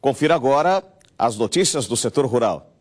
Confira agora as notícias do setor rural.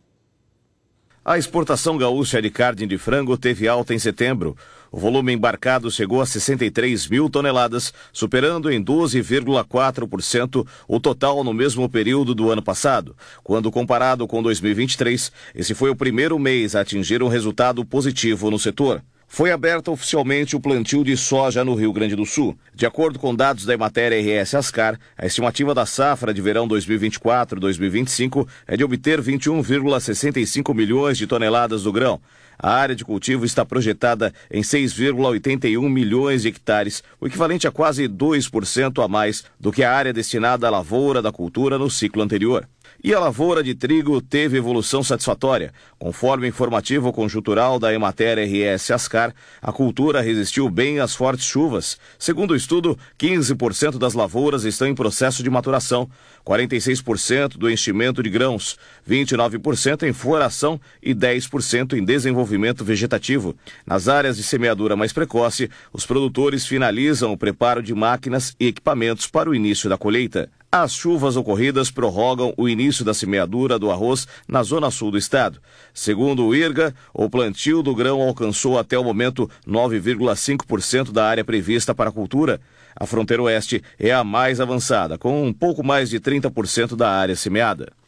A exportação gaúcha de carne de frango teve alta em setembro. O volume embarcado chegou a 63 mil toneladas, superando em 12,4% o total no mesmo período do ano passado. Quando comparado com 2023, esse foi o primeiro mês a atingir um resultado positivo no setor. Foi aberta oficialmente o plantio de soja no Rio Grande do Sul. De acordo com dados da Emater RS Ascar, a estimativa da safra de verão 2024-2025 é de obter 21,65 milhões de toneladas do grão. A área de cultivo está projetada em 6,81 milhões de hectares, o equivalente a quase 2% a mais do que a área destinada à lavoura da cultura no ciclo anterior e a lavoura de trigo teve evolução satisfatória. Conforme informativo conjuntural da Emater RS Ascar, a cultura resistiu bem às fortes chuvas. Segundo o estudo, 15% das lavouras estão em processo de maturação, 46% do enchimento de grãos, 29% em floração e 10% em desenvolvimento vegetativo. Nas áreas de semeadura mais precoce, os produtores finalizam o preparo de máquinas e equipamentos para o início da colheita. As chuvas ocorridas prorrogam o início da semeadura do arroz na zona sul do estado. Segundo o IRGA, o plantio do grão alcançou até o momento 9,5% da área prevista para a cultura. A fronteira oeste é a mais avançada, com um pouco mais de 30% da área semeada.